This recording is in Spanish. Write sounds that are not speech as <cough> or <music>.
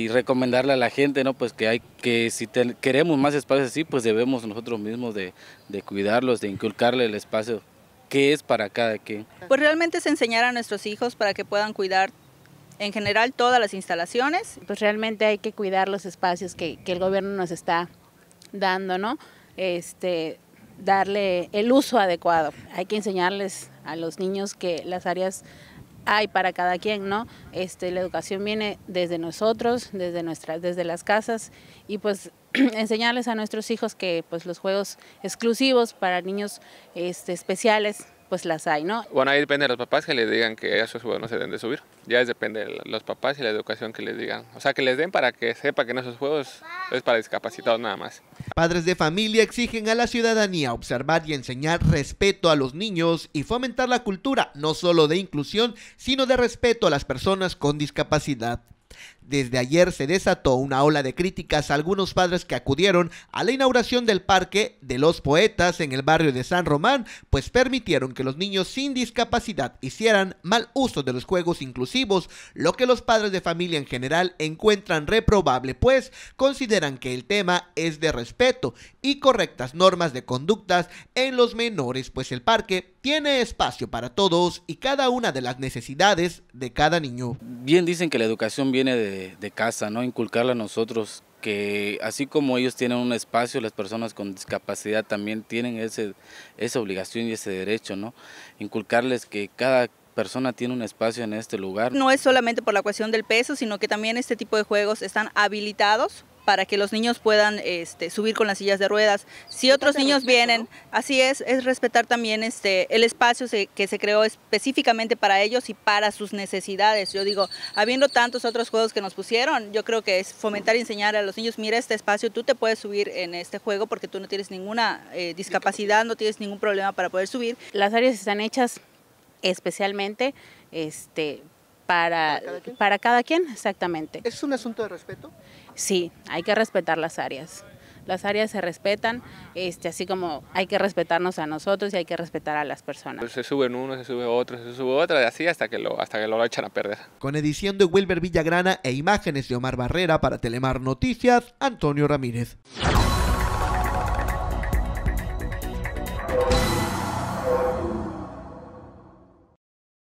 Y recomendarle a la gente, ¿no? Pues que hay que si queremos más espacios así, pues debemos nosotros mismos de, cuidarlos, de inculcarle el espacio que es para cada quien. Pues realmente es enseñar a nuestros hijos para que puedan cuidar en general todas las instalaciones. Pues realmente hay que cuidar los espacios que, que el gobierno nos está dando, ¿no? Este, darle el uso adecuado. Hay que enseñarles a los niños que las áreas hay para cada quien, ¿no? Este, la educación viene desde nosotros, desde, nuestras, desde las casas y pues <clears throat> enseñarles a nuestros hijos que pues los juegos exclusivos para niños este, especiales pues las hay, ¿no? Bueno, ahí depende de los papás que les digan que esos juegos no se deben de subir. Ya es depende de los papás y la educación que les digan. O sea, que les den para que sepa que en esos juegos es para discapacitados nada más. Padres de familia exigen a la ciudadanía observar y enseñar respeto a los niños y fomentar la cultura no solo de inclusión, sino de respeto a las personas con discapacidad. Desde ayer se desató una ola de críticas a algunos padres que acudieron a la inauguración del Parque de los Poetas en el barrio de San Román, pues permitieron que los niños sin discapacidad hicieran mal uso de los juegos inclusivos, lo que los padres de familia en general encuentran reprobable, pues consideran que el tema es de respeto y correctas normas de conductas en los menores, pues el parque tiene espacio para todos y cada una de las necesidades de cada niño. Bien dicen que la educación viene de de, casa, ¿no? Inculcarle a nosotros que así como ellos tienen un espacio, las personas con discapacidad también tienen ese, esa obligación y ese derecho, ¿no? Inculcarles que cada persona tiene un espacio en este lugar. No es solamente por la cuestión del peso, sino que también este tipo de juegos están habilitados para que los niños puedan este, subir con las sillas de ruedas. Si otros niños vienen, así es, es respetar también este, el espacio que se creó específicamente para ellos y para sus necesidades. Yo digo, habiendo tantos otros juegos que nos pusieron, yo creo que es fomentar y enseñar a los niños, mira este espacio, tú te puedes subir en este juego porque tú no tienes ninguna eh, discapacidad, no tienes ningún problema para poder subir. Las áreas están hechas especialmente este, para, cada, quien? exactamente. ¿Es un asunto de respeto? Sí, hay que respetar las áreas. Las áreas se respetan, este, así como hay que respetarnos a nosotros y hay que respetar a las personas. Pues se suben uno, se sube otro, se sube otro, y así hasta que lo, hasta que lo echan a perder. Con edición de Wilber Villagrana e imágenes de Omar Barrera para Telemar Noticias, Antonio Ramírez.